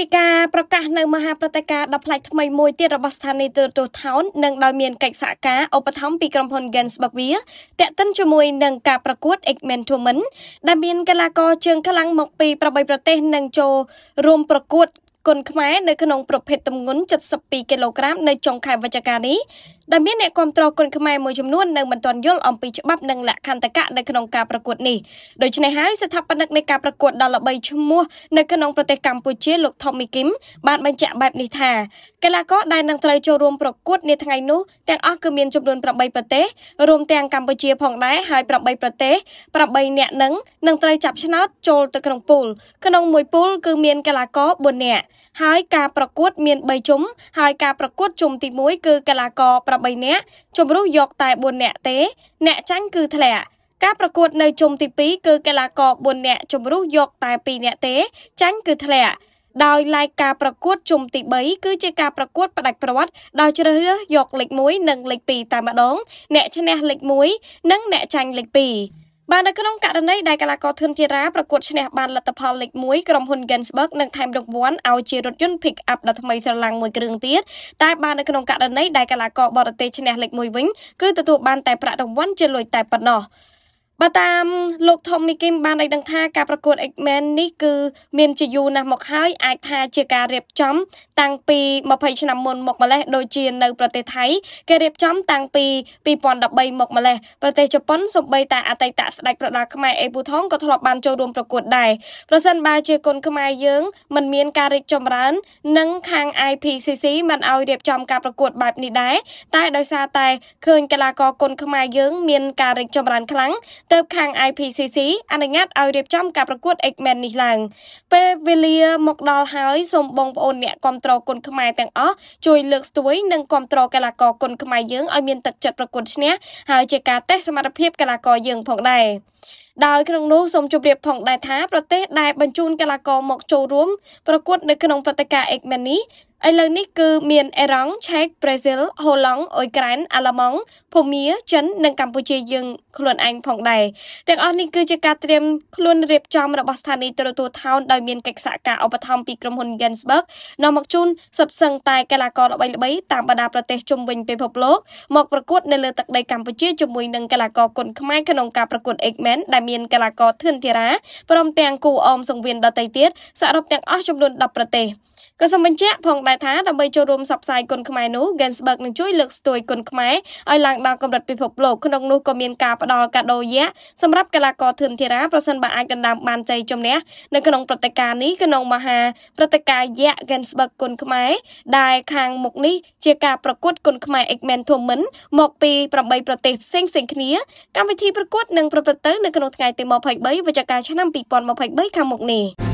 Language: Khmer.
ពីការប្រកាសនៅមហាព្រឹត្តិការណ៍ដ៏ប្លែកថ្មីមួយទៀតរបស់ស្ថានីយ៍ទូរទស្សន៍ Town និងដោយមានកិច្ចសហការឧបត្ថម្ភពីក្រុមហ៊ុន Gensburg Beer តាក់ទិនជាមួយនឹងការប្រកួត Eggman Tournament ដែលមានកីឡាករជើងខ្លាំងមកពី8ប្រទេសនឹងចូលរួមប្រកួតគុនខ្មែរនៅក្នុងប្រភេទទម្ងន់72គីឡូក្រាមនៅចុងខែវិច្ឆិកានេះដែលមានអ្នកគ្រប់គ្រងគុនខ្មែរមួយចំនួននៅមិនទាន់យល់អំពីច្បាប់និងលក្ខន្តិកៈនៅក្នុងការប្រកួតនេះដូច្នេះហើយស្ថាបនិកនៃការប្រកួតដ៏ល្បីឈ្មោះនៅក្នុងប្រទេសកម្ពុជាលោក Tommy Kim បានបញ្ជាក់បែបនេះថាកីឡាករដែលនឹងត្រូវចូលរួមប្រកួតនាថ្ងៃនោះទាំងអស់គឺមានចំនួន8ប្រទេសរួមទាំងកម្ពុជាផងដែរហើយ8ប្រទេស8អ្នកនឹងនឹងត្រូវចាប់ឆ្នោតចូលទៅក្នុងពូល ក្នុងមួយពូល គឺមានកីឡាករ4នាក់ហើយការប្រកួតមាន3ជុំហើយការប្រកួតជុំទី1គឺកីឡាករ8នាក់ជំរុះយកតែ4នាក់ទេអ្នកចាញ់គឺធ្លាក់ការប្រកួតនៅជុំទី2គឺកីឡាករ4នាក់ជំរុះយកតែ2នាក់ទេ ចាញ់គឺធ្លាក់ដោយឡែកការប្រកួតជុំទី3គឺជាការប្រកួតផ្ដាច់ប្រវត្តិដោយជ្រើសរើសយកលេខ1និងលេខ2តែម្ដង អ្នកឈ្នះលេខ1និងអ្នកចាញ់លេខ2បាទនៅក្នុងករណីដែលកីឡាករធឿនធីរ៉ាប្រកួតឈ្នះបានលទ្ធផលលេខ1ក្រុមហ៊ុន Gensburg នឹងថែមរង្វាន់ឲ្យជារថយន្ត Pick Up ដ៏ថ្មីស្រឡាំងមួយគ្រឿងទៀតតែបាទនៅក្នុងករណីដែលកីឡាករបរទេសឈ្នះលេខ1វិញគឺទទួលបានតែប្រាក់រង្វាន់ជាលុយតែប៉ុណ្ណោះបើតាមលោកថមមីគីមបានឲ្យដឹងថាការប្រកួត X-Men នេះគឺ មានជាយូរណាស់មកហើយអាចថាជាការរៀបចំ តាំងពី20ឆ្នាំមុនមកម្លេះដូចជានៅប្រទេសថៃគេរៀបចំតាំងពី2013មកម្លេះប្រទេសជប៉ុនសូម្បីតែអតីតស្ដេចប្រដាល់ខ្មែរអេពូថងក៏ធ្លាប់បានចូលរួមប្រកួតដែរប្រសិនបើជាគុនខ្មែរយើងមិនមានការរីកចម្រើននិងខាង IPCC មិនឲ្យរៀបចំការប្រកួតបែបនេះដែរតែដោយសារតែឃើញកីឡាករគុនខ្មែរយើង មានការរីកចម្រើនខ្លាំងទៅខាង IPCC អនុញ្ញាតឲ្យរៀបចំការប្រកួត X-Men នេះឡើងពេលវេលាមកដល់ហើយសូមបងប្អូនអ្នកគ្រប់គ្រងគុណខ្មែរទាំងអស់ជួយលើកស្ទួយនិងគ្រប់គ្រងកីឡាករគុណខ្មែរយើងឲ្យមានទឹកចិត្តប្រកួតឈ្នះហើយជាការតេស្តសមត្ថភាពកីឡាករយើងផងដែរដោយក្នុងនោះសូមជម្រាបផងដែរថាប្រទេស ដែលបញ្ជូនកីឡាករមកចូលរួមប្រកួត នៅក្នុងព្រឹត្តិការណ៍ X-Men នេះឥឡូវនេះគឺមានអេរ៉ង់ឆែកប្រេស៊ីលហូឡង់អ៊ុយក្រែនអាល្លឺម៉ង់ភូមាចិននិងកម្ពុជាយើងខ្លួនឯងផងដែរទាំងអស់នេះគឺជាការត្រៀមខ្លួនរៀបចំរបស់ស្ថានីយ៍ទូរទស្សន៍ថោនដោយមានកិច្ចសហការឧបត្ថម្ភពីក្រុមហ៊ុន Gensberg នាំមកជូនសុទ្ធសឹងតែកីឡាករល្បីៗតាមបណ្ដាប្រទេសជុំវិញពិភពលោកមកប្រកួតនៅលើទឹកដីកម្ពុជាជាមួយនឹងកីឡាករគុនខ្មែរក្នុងការប្រកួត Eggman ដែលមានកីឡាករធឿនធីរ៉ាព្រមទាំងគូអមសង្វៀនដទៃទៀតសរុបទាំងអស់ចំនួន10ប្រទេស។ក៏សូមបញ្ជាក់ផងដែរថាដើម្បីចូលរួមផ្សព្វផ្សាយគុណខ្មែរនោះ Gensburg នឹងជួយលើកស្ទួយគុណខ្មែរឲ្យឡើងដល់កម្រិតពិភពលោកក្នុងនោះក៏មានការផ្ដល់កាដូយៈសម្រាប់កីឡាករធឿនធីរ៉ាប្រសិនបើអាចដណ្ដើមបានជ័យជំនះនៅក្នុងព្រឹត្តិការណ៍នេះក្នុងមហាព្រឹត្តិការណ៍យៈ Gensburg គុណខ្មែរដែលខាងមុខនេះជាការប្រកួតគុណខ្មែរ Xmen Tournament មកពី8ប្រទេសផ្សេងៗគ្នាកម្មវិធីប្រកួតនឹងប្រព្រឹត្តទៅនៅក្នុងថ្ងៃទី23វិច្ឆិកាឆ្នាំ2023ខាងមុខនេះ